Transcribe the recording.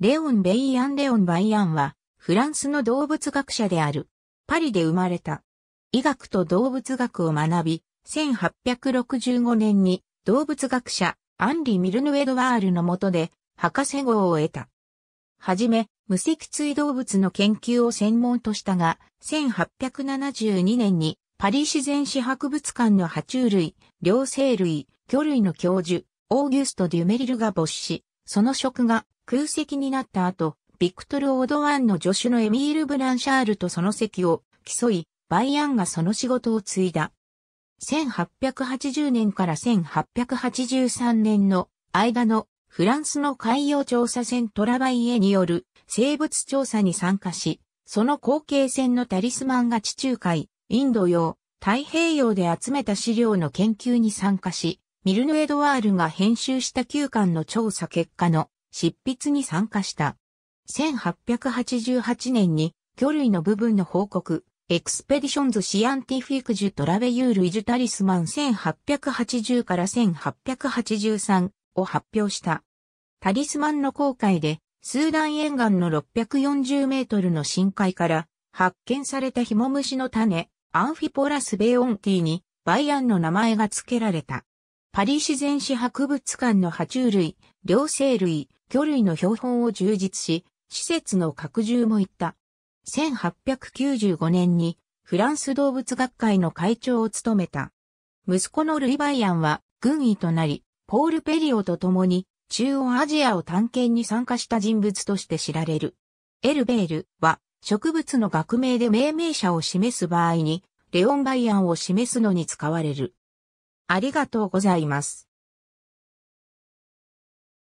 レオン・ベイアン・レオン・バイアンは、フランスの動物学者である。パリで生まれた。医学と動物学を学び、1865年に動物学者アンリ・ミルヌ・エドワールの下で博士号を得た。はじめ、無脊椎動物の研究を専門としたが、1872年にパリ自然史博物館の爬虫類、両生類、魚類の教授、オーギュスト・デュメリルが没し、その職が空席になった後、ビクトル・オドワンの助手のエミール・ブランシャールとその席を競い、バイアンがその仕事を継いだ。1880年から1883年の間のフランスの海洋調査船トラバイエによる生物調査に参加し、その後継船のタリスマンが地中海、インド洋、太平洋で集めた資料の研究に参加し、ミルヌ・エドワールが編集した旧館の調査結果の執筆に参加した。1888年に、魚類の部分の報告、エクスペディションズ・シアンティフィク・ジュ・トラベユール・イジュ・タリスマン1880から1883を発表した。タリスマンの航海で、スーダン沿岸の640メートルの深海から発見されたヒモムシの種、アンフィポラス・ベオンティに、バイアンの名前が付けられた。パリ自然史博物館の爬虫類、両生類、魚類の標本を充実し、施設の拡充もいった。1895年にフランス動物学会の会長を務めた。息子のルイ・バイアンは軍医となり、ポール・ペリオと共に中央アジアを探検に参加した人物として知られる。エルベールは植物の学名で命名者を示す場合に、レオン・バイアンを示すのに使われる。ありがとうございます。